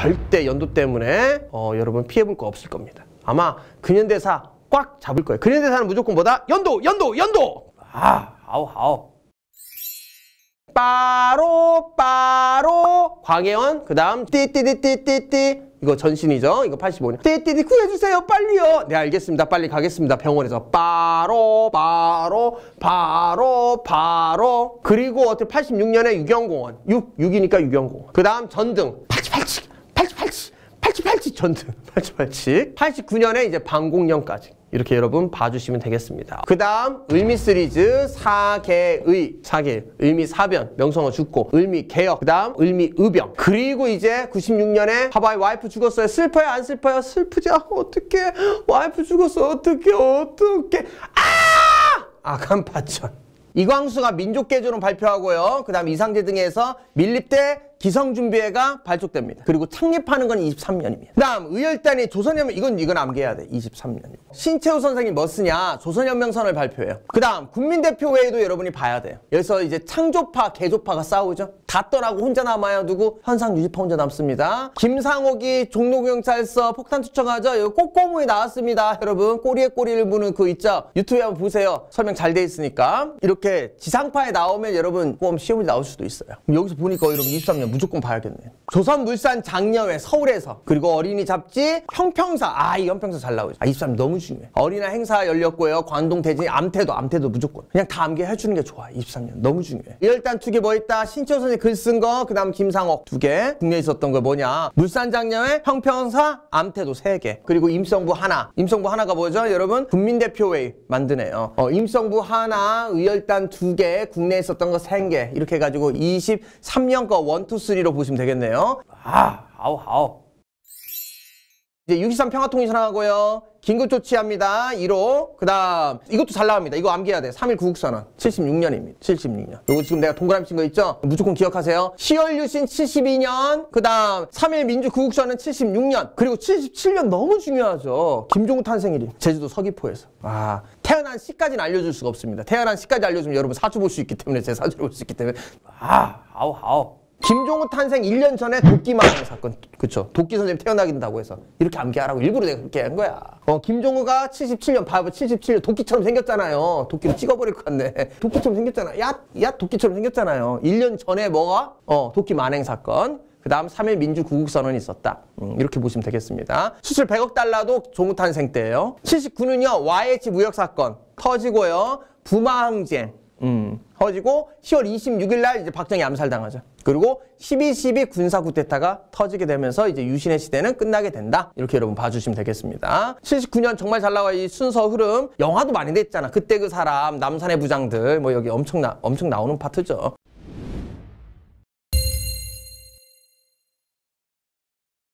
절대 연도 때문에 어, 여러분 피해볼 거 없을 겁니다. 아마 근현대사 꽉 잡을 거예요. 근현대사는 무조건 뭐다? 연도, 연도, 연도! 아, 아우, 아우. 빠로, 빠로, 광해원, 그 다음, 띠띠띠띠띠띠. 이거 전신이죠? 이거 85년. 띠띠띠 구해주세요, 빨리요! 네, 알겠습니다. 빨리 가겠습니다. 병원에서. 바로, 바로, 바로, 바로. 그리고 어떻게 86년에 유경공원. 6, 6이니까 유경공원. 그 다음 전등. 전등 8.8칙 89년에 이제 방공년까지 이렇게 여러분 봐주시면 되겠습니다. 그 다음 의미 시리즈 사계의 사계 의미 사변 명성어 죽고 의미 개혁 그 다음 의미 의병 그리고 이제 96년에 봐바이 와이프 죽었어요 슬퍼요 안 슬퍼요 슬프죠 어떻게 와이프 죽었어 어떻게 어떻게 아 아간 파천 이광수가 민족개조론 발표하고요. 그 다음 이상재 등에서 밀립대 기성준비회가 발족됩니다. 그리고 창립하는 건 23년입니다. 그 다음 의열단이 조선혁명 이건 이건 암기해야 돼. 23년. 신채호 선생이 뭐 쓰냐 조선혁명선을 발표해요. 그 다음 국민대표회의도 여러분이 봐야 돼요. 여기서 이제 창조파 개조파가 싸우죠. 다 떠나고 혼자 남아요. 누구? 현상 유지파 혼자 남습니다. 김상옥이 종로경찰서 폭탄 투척하죠. 여기 꼬꼬무이 나왔습니다. 여러분 꼬리에 꼬리를 무는 그 있죠. 유튜브에 한번 보세요. 설명 잘 돼 있으니까. 이렇게 지상파에 나오면 여러분 뭐 시험이 나올 수도 있어요. 여기서 보니까 여러분 23년 무조건 봐야겠네. 조선물산 장려회 서울에서 그리고 어린이 잡지 형평사 아이 형평사 잘 나오죠. 아23 너무 중요해. 어린이 행사 열렸고요. 관동 대진 암태도 암태도 무조건 그냥 다 암기 해주는 게 좋아. 23년 너무 중요해. 일단 두 개 뭐 있다. 신철 선이글 쓴 거 그다음 김상옥 두 개. 국내에 있었던 거 뭐냐. 물산 장려회 형평사 암태도 세 개. 그리고 임성부 하나. 임성부 하나가 뭐죠? 여러분 국민대표회의 만드네요. 어, 임성부 하나 의열단 두 개. 국내에 있었던 거 세 개. 이렇게 해가지고 23년 거 원투 3로 보시면 되겠네요. 아, 아우, 아우. 이제 63 평화통일 선언하고요. 긴급 조치합니다. 1호. 그 다음, 이것도 잘 나옵니다. 이거 암기해야 돼. 3.1 구국선언. 76년입니다. 76년. 요거 지금 내가 동그라미 친 거 있죠? 무조건 기억하세요. 10월 유신 72년. 그 다음, 3.1 민주 구국선언 76년. 그리고 77년 너무 중요하죠. 김종우 탄생일이. 제주도 서귀포에서. 아, 태어난 시까지는 알려줄 수가 없습니다. 태어난 시까지 알려주면 여러분 사주 볼 수 있기 때문에 제 사주를 볼 수 있기 때문에. 아, 아우, 아우. 김종우 탄생 1년 전에 도끼만 하 사건. 그쵸. 도끼 선생님 태어나긴다고 해서. 이렇게 암기하라고 일부러 내가 그렇게 한 거야. 어, 김종우가 77년, 바보 77년 도끼처럼 생겼잖아요. 도끼로 찍어버릴 것 같네. 도끼처럼 생겼잖아. 야, 야, 도끼처럼 생겼잖아요. 1년 전에 뭐가? 어, 도끼 만행 사건. 그 다음 3일 민주 구국선언이 있었다. 음, 이렇게 보시면 되겠습니다. 수출 100억 달러도 종우 탄생 때예요. 79년요. YH 무역 사건 터지고요. 부마 항쟁. 음, 터지고 10월 26일 날 이제 박정희 암살당하죠. 그리고 12.12 군사 쿠데타가 터지게 되면서 이제 유신의 시대는 끝나게 된다. 이렇게 여러분 봐주시면 되겠습니다. 79년 정말 잘 나와 이 순서 흐름 영화도 많이 됐잖아 그때 그 사람 남산의 부장들 뭐 여기 엄청 나 엄청 나오는 파트죠.